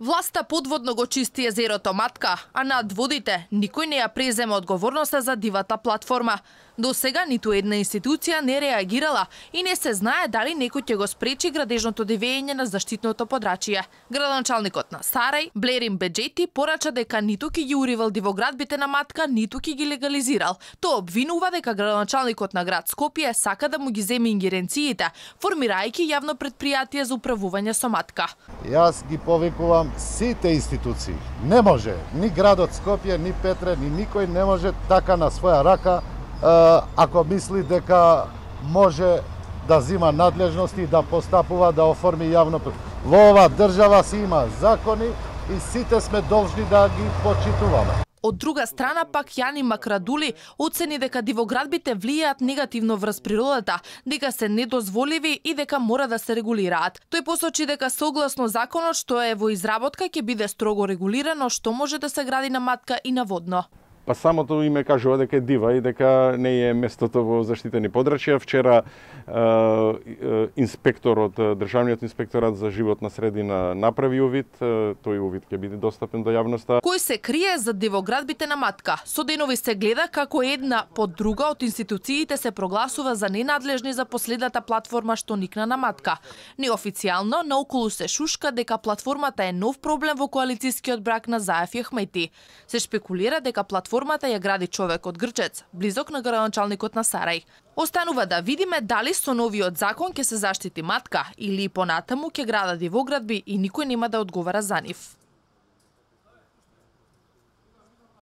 Власта подводно го чисти езерото Матка, а над водите никој не ја презема одговорноста за дивата платформа. До сега ниту една институција не реагирала и не се знае дали некој ќе го спречи градежното девење на заштитното подрачје. Градоначалникот на Сарај, Блерин Беджети, порача дека ниту ки ги уривал дивоградбите на Матка, ниту ки ги легализирал. Тоа обвинува дека градоначалникот на град Скопје сака да му ги земи ингеренциите, формирајќи јавно предпријатие за управување со Матка. Јас ги повикувам сакам сите институции. Не може, ни градот Скопје, ни Петре, ни никој не може така на своја рака, ако мисли дека може да зима надлежности, да постапува, да оформи јавно. Во ова држава се има закони и сите сме должни да ги почитуваме. Од друга страна, пак Јани Макрадули оцени дека дивоградбите влијаат негативно врз природата, дека се недозволиви и дека мора да се регулираат. Тој посочи дека согласно законот што е во изработка ќе биде строго регулирано што може да се гради на матка и на водно па самото име кажува дека е дива и дека не е местото во заштитени подрачја. Вчера е, инспекторот, државниот инспекторат за живот на средина направи увид, тој увид ќе биде достапен до јавноста. Кој се крие за дивоградбите на матка? Со денови се гледа како една под друга од институциите се прогласува за ненадлежни за последната платформа што никна на матка. Неофицијално наоколу се шушка дека платформата е нов проблем во коалицијскиот брак на Заев Ахмети. Се шпекулира дека платформата платформата ја гради човек од Грчец, близок на градоначалникот на Сарај. Останува да видиме дали со новиот закон ќе се заштити матка или понатаму ќе градат и во градби и никој нема да одговара за нив.